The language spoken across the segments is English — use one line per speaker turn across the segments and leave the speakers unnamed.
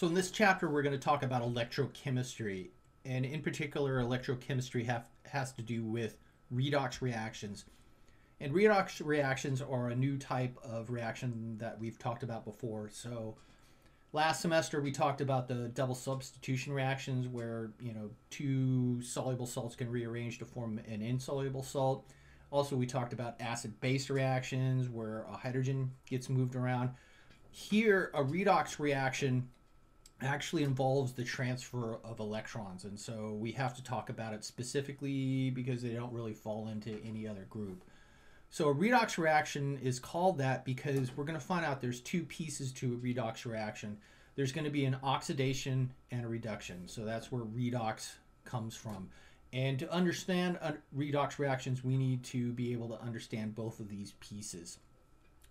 So in this chapter, we're going to talk about electrochemistry, and in particular, electrochemistry have, has to do with redox reactions. And redox reactions are a new type of reaction that we've talked about before. So last semester, we talked about the double substitution reactions where, you know, two soluble salts can rearrange to form an insoluble salt. Also, we talked about acid-base reactions where a hydrogen gets moved around. Here, a redox reaction actually involves the transfer of electrons. And so we have to talk about it specifically because they don't really fall into any other group. So a redox reaction is called that because we're going to find out there's two pieces to a redox reaction. There's going to be an oxidation and a reduction. So that's where redox comes from. And to understand uh, redox reactions, we need to be able to understand both of these pieces.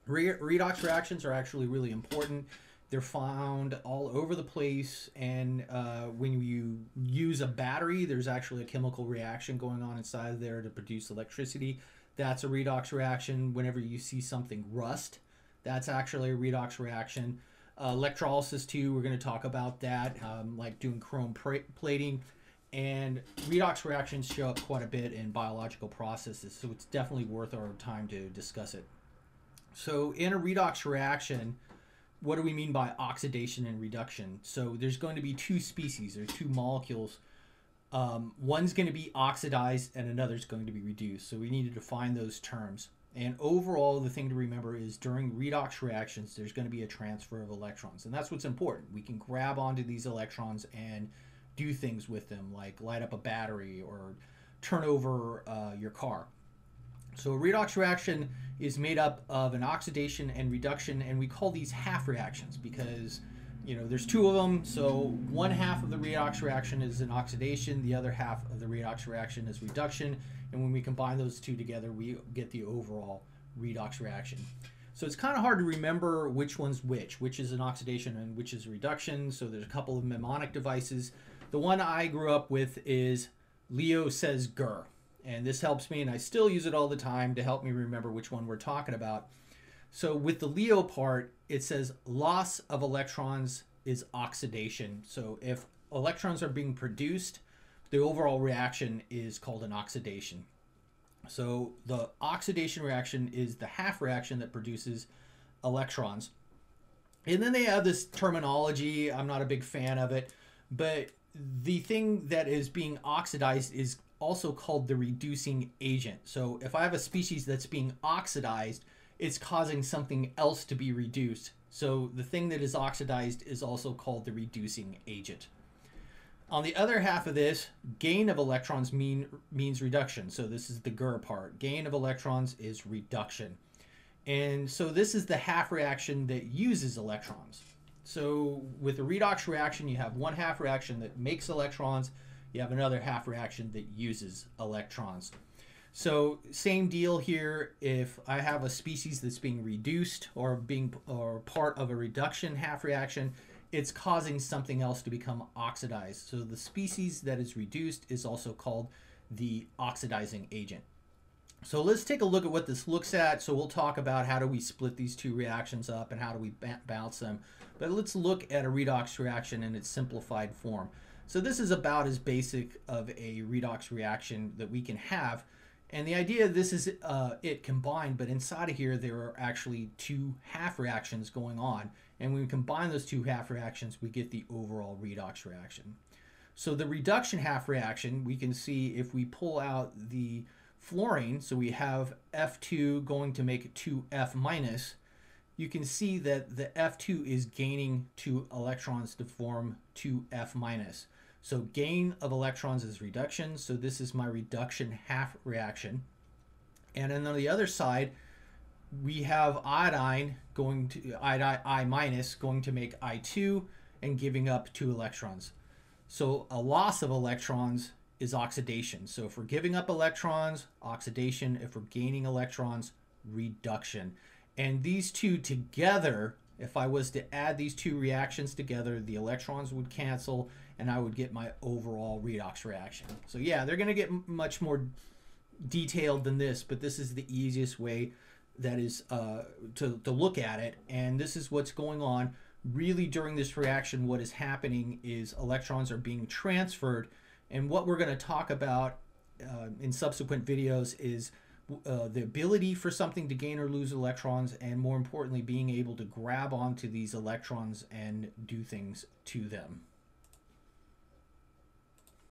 redox reactions are actually really important they're found all over the place, and uh, when you use a battery, there's actually a chemical reaction going on inside there to produce electricity. That's a redox reaction. Whenever you see something rust, that's actually a redox reaction. Uh, electrolysis too, we're going to talk about that, um, like doing chrome plating. And redox reactions show up quite a bit in biological processes, so it's definitely worth our time to discuss it. So in a redox reaction, what do we mean by oxidation and reduction? So there's going to be two species or two molecules. Um, one's going to be oxidized and another's going to be reduced. So we need to define those terms. And overall, the thing to remember is during redox reactions, there's going to be a transfer of electrons. And that's what's important. We can grab onto these electrons and do things with them, like light up a battery or turn over uh, your car. So a redox reaction is made up of an oxidation and reduction, and we call these half reactions because you know there's two of them. So one half of the redox reaction is an oxidation, the other half of the redox reaction is reduction, and when we combine those two together, we get the overall redox reaction. So it's kind of hard to remember which one's which, which is an oxidation and which is reduction. So there's a couple of mnemonic devices. The one I grew up with is Leo says GER. And this helps me, and I still use it all the time to help me remember which one we're talking about. So with the LEO part, it says loss of electrons is oxidation. So if electrons are being produced, the overall reaction is called an oxidation. So the oxidation reaction is the half reaction that produces electrons. And then they have this terminology. I'm not a big fan of it, but the thing that is being oxidized is also called the reducing agent. So if I have a species that's being oxidized, it's causing something else to be reduced. So the thing that is oxidized is also called the reducing agent. On the other half of this, gain of electrons mean, means reduction. So this is the Gur part. Gain of electrons is reduction. And so this is the half reaction that uses electrons. So with a redox reaction, you have one half reaction that makes electrons, you have another half reaction that uses electrons. So same deal here. If I have a species that's being reduced or being or part of a reduction half reaction, it's causing something else to become oxidized. So the species that is reduced is also called the oxidizing agent. So let's take a look at what this looks at. So we'll talk about how do we split these two reactions up and how do we balance them. But let's look at a redox reaction in its simplified form. So this is about as basic of a redox reaction that we can have. And the idea this is uh, it combined, but inside of here there are actually two half reactions going on. And when we combine those two half reactions, we get the overall redox reaction. So the reduction half reaction, we can see if we pull out the fluorine, so we have F2 going to make 2F minus, you can see that the F2 is gaining two electrons to form 2F minus. So gain of electrons is reduction. So this is my reduction half reaction. And then on the other side, we have iodine going to iodine I minus going to make I2 and giving up two electrons. So a loss of electrons is oxidation. So if we're giving up electrons, oxidation. If we're gaining electrons, reduction. And these two together, if I was to add these two reactions together, the electrons would cancel and I would get my overall redox reaction. So yeah, they're going to get much more detailed than this, but this is the easiest way that is uh, to, to look at it. And this is what's going on. Really during this reaction, what is happening is electrons are being transferred. And what we're going to talk about uh, in subsequent videos is uh, the ability for something to gain or lose electrons, and more importantly, being able to grab onto these electrons and do things to them.